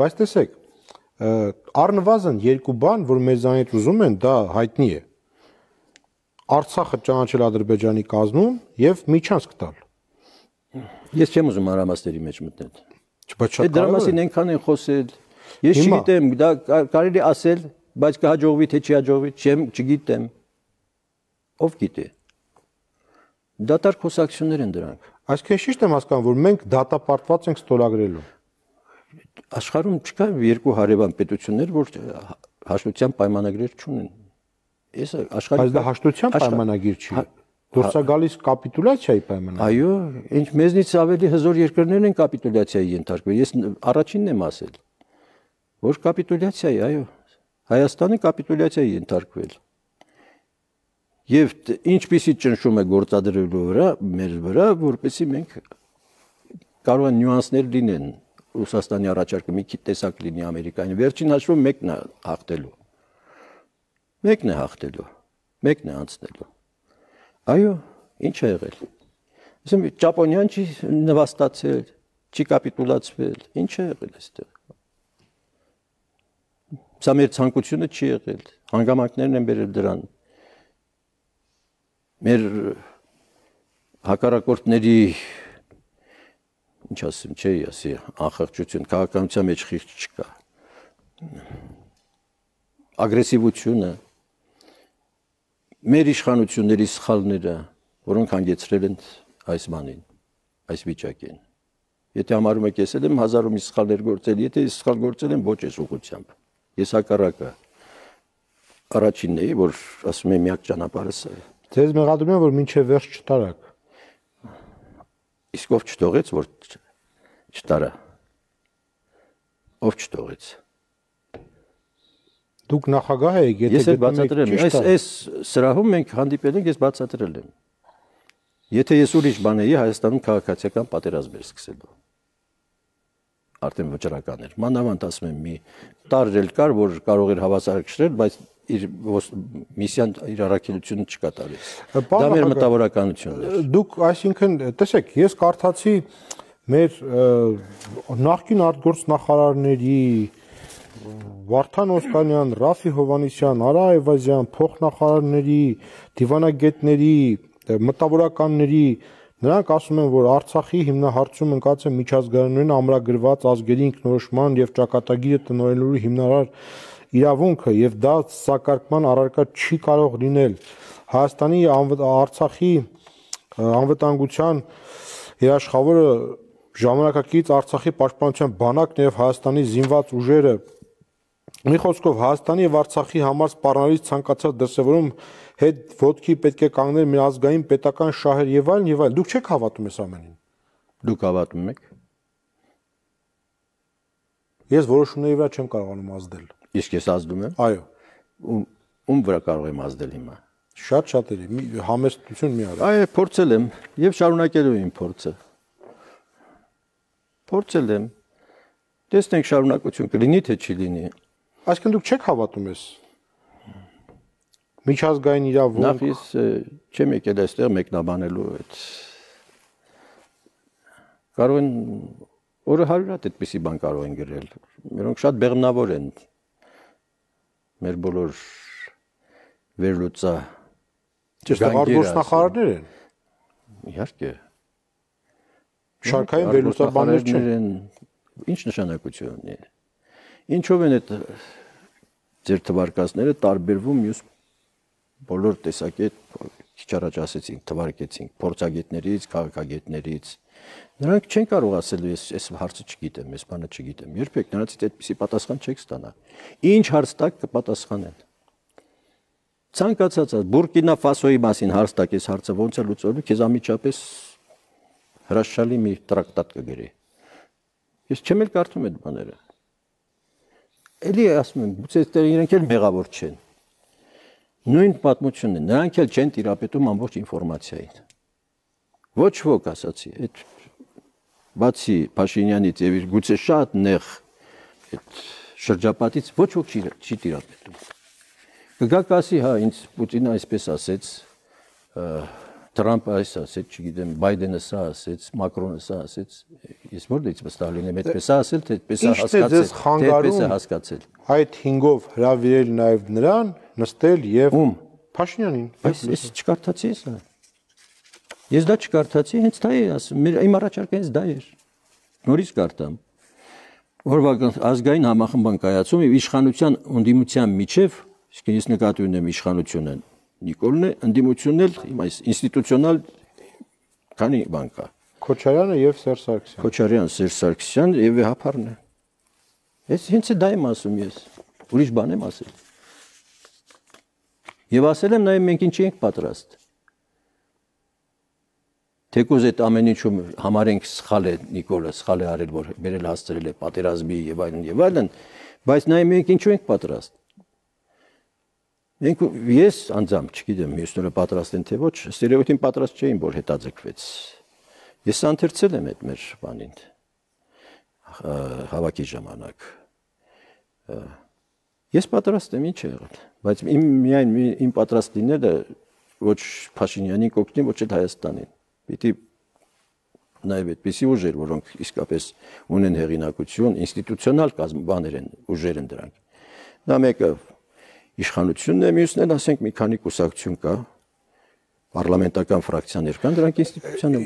Բայց տեսեք, առնվազն երկու բան, որ մեզանից ուզում են, դա հայտնի է։ Արցախը ճանաչել Ադրբեջանի կազմում եւ միջանցք տալ։ Ես չեմ ուզում հարամասների մեջ մտնել։ Բայց շատ կարևոր է։ Դրա մասին այնքան են խոսել։ Ես չգիտեմ, դա կարելի ասել, բայց կհաջողվի թե չի հաջողվի, չեմ, չգիտեմ։ Ով գիտի։ Դատարկ խոսակցություններ են դրանք։ Այսինքն ճիշտ եմ հասկանում, որ մենք դատապարտված ենք ստորագրելու աշխարհում չկա երկու հարևան պետություններ, որ հաշտության պայմանագրեր չունեն։ Ես աշխարհի Բայց դա հաշտության պայմանագիր չի։ հա- Դուրսակալիս կապիտուլյացիայի պայմանագիր։ Այո, ինչ մեզնից ավելի հզոր երկրներն են կապիտուլյացիայի ենթարկվել։ Ես առաջինն եմ ասել, որ կապիտուլյացիայի, այո, Հայաստանը կապիտուլյացիայի ենթարկվել։ Եվ ինչպիսի ճնշում է գործադրելու վրա, մեր վրա, որպեսի մենք կարող են նյուանսներ լինեն Ռուսաստանի առաջարկը մի քիչ տեսակ լինի Ամերիկայինի։ Վերջին հաշվում մեկն է հաղթելու։ Մեկն է հաղթելու։ Մեկն է անցնելու։ Այո, ինչ է եղել։ Ասեմ Ճապոնիան չի նվաստացել, չի կապիտուլացվել։ Ինչ է եղել այստեղ։ Սա մեր ցանկությունը չի եղել։ Հանգամանքներն են բերել դրան։ Մեր հակառակորդների ինչ ասեմ, չէի ասի, անխղճություն, քաղաքականության մեջ խիղճ չկա։ Ագրեսիվությունը մեր իշխանությունների սխալները, որոնք հանգեցրել են այս բանին, այս վիճակին։ Եթե համարում եք ես եմ հազարում սխալներ գործել, եթե սխալ գործել եմ ոչ ես ուղությամբ։ Ես հակառակը առաջինն էի, որ ասում եմ միակ ճանապարհը սա է։ Ձեզ մեղադրում են, որ ոչ վերջ չտարակ Իսկ ով չթողեց, որ չտարա։ Ով չթողեց։ Դուք նախագահ եք, եթե Ես էլ բացատրել եմ, այս այս սրահում մենք հանդիպել ենք, ես բացատրել եմ։ Եթե ես ուրիշ բան էի Հայաստանում քաղաքացիական պատերազմ էր սկսելու։ Արդեն վճռական էր։ Մանավանդ ասում եմ մի տարրել կար, որ կարող էր հավասար կշռել, բայց իր միսիան իր առաքելությունը չկատարեց։ Դա մեր մտավորականությունն էր։ Դուք այսինքն տեսեք, ես կարդացի մեր նախկին արտգործնախարարների Վարդան Օսկանյան, Ռաֆի Հովանիսյան, Արա Այվազյան, փոխնախարարների, դիվանագետների, մտավորականների Նրանք ասում են, որ Արցախի հիմնահարցում ընկած է միջազգայինորեն ամրագրված ազգերի ինքնորոշման եւ ճակատագիրը տնօրենելու հիմնարար իրավունքը եւ դա սակարկման առարկա չի կարող լինել։ Հայաստանի Արցախի անվտանգության երաշխավորը ժամանակակից Արցախի պաշտպանության բանակն եւ Հայաստանի զինված ուժերը Մի խոսքով Հայաստանի եւ Արցախի համար սպառնալից ցանկացած դրսևորում հետ ոդքի պետք է կանգնել մեր ազգային պետական շահեր եւ այլն եւ այլն։ Դուք չեք հավատում այս ամենին։ Դուք հավատում եք։ Ես որոշումների վրա չեմ կարողանում ազդել։ Իսկ ես ազդում եմ։ Այո։ Ում ում վրա կարող եմ ազդել հիմա։ Շատ շատերի մի համեստություն մի արա։ Այո, փորձել եմ եւ շարունակելու իմ փորձը։ Փորձել եմ։ Տեսնենք շարունակություն կլինի թե չի լինի։ Այսինքն դուք չեք հավատում ես միջազգային իրավունք։ Նախ ես չեմ եկել այստեղ մեկնաբանելու այդ։ Կարող են օրը 100 հատ այդպիսի բան կարող են գրել։ Մերոնք շատ բեղմնավոր են մեր բոլոր վերլուծա ճիշտ արտգործնախարարներ են իհարկե շարքային վերլուծաբաններ չեն ինչ նշանակություն ունի ինչով են այդ ձեր թվարկածները տարբերվում մյուս բոլոր տեսակի քիչ առաջ ասեցինք, թվարկեցինք փորձագետներից, քաղաքագետներից։ Նրանք չեն կարող ասել ես այս հարցը չգիտեմ, այս բանը չգիտեմ։ Երբեք նրանցից այդպիսի պատասխան չեք ստանա։ Ինչ հարց տակ կպատասխանեն։ Ցանկացած Բուրկինա Ֆասոյի մասին հարց տակ այս հարցը ո՞նց է լուծելու, քեզ ամիջապես հրաշալի մի տրակտատ կգրի։ Ես չեմ էլ կարդում այդ բաները։ Էլի ասում եմ, գուցե այստեղ իրենք էլ մեղավոր չեն նույն պատմությունն է նրանք էլ չեն տիրապետում ամբողջ ինֆորմացիային ոչ ոք ասացի այդ բացի Փաշինյանից եւ իր գուցե շատ նեղ այդ շրջապատից ոչ ոք չի, չի տիրապետում կգա կասի հա ինձ Պուտինը այսպես ասեց Թրամփը այս ասեց, չգիտեմ, Բայդենը սա ասեց, Մակրոնը սա ասեց, ես ո՞րդից վստահ լինեմ, այդպես է ասել, թե այդպես է հասկացել, թե այդպես է հասկացել։ Այդ 5-ով հravirել նաև նրան, նստել եւ ում Փաշինյանին։ Այս ես չկարդացի ես նա։ հա։ Ես դա չկարդացի, հենց դա է ասում, մեր իմ առաջարկը հենց դա էր։ Նորից կարդամ։ Որվա ազգային համախմբան կայացում եւ իշխանության ընդդիմության միջև, իսկ ես նկատի ունեմ իշխանությունը Նիկոլն է, ընդդիմությունն էլ իմ այս ինստիտուցիոնալ քանի բան կա։ Քոչարյանը եւ Սերժ Սարգսյան։ Քոչարյան, Սերժ Սարգսյան եւ Հապարն է։ Ես հենց դա եմ ասում ես։ Ուրիշ բան եմ ասել։ Եվ ասել եմ նաև մենք ինչ ենք պատրաստ։ Թեկուզ այդ ամեն ինչում համարենք սխալ է Նիկոլը, սխալ է արել, որ վերել հասցրել է պատերազմի եւ այլն եւ այլն, բայց նաև մենք ինչու ենք պատրաստ։ Մենք ես անձամբ չգիտեմ, մյուսները պատրաստ են թե ոչ, ստերեոտիպին պատրաստ չէին, որ հետաձգվեց։ Ես անթերցել եմ այդ մեր բանին հավաքի ժամանակ Ես պատրաստ եմ, ինչ է եղել, բայց իմ միայն իմ պատրաստ լինելը ոչ Փաշինյանին կօգնի, ոչ էլ Հայաստանին։ Պիտի նաև այդպիսի ուժեր, որոնք իսկապես ունեն հեղինակություն, ինստիտուցիոնալ կազմ բաներ են, ուժեր են դրանք։ Դա մեկը իշխանությունն է, մյուսն էլ ասենք մի քանի կուսակցություն կա, պարլամենտական ֆրակցիաներ կան, դրանք ինստիտուցիան են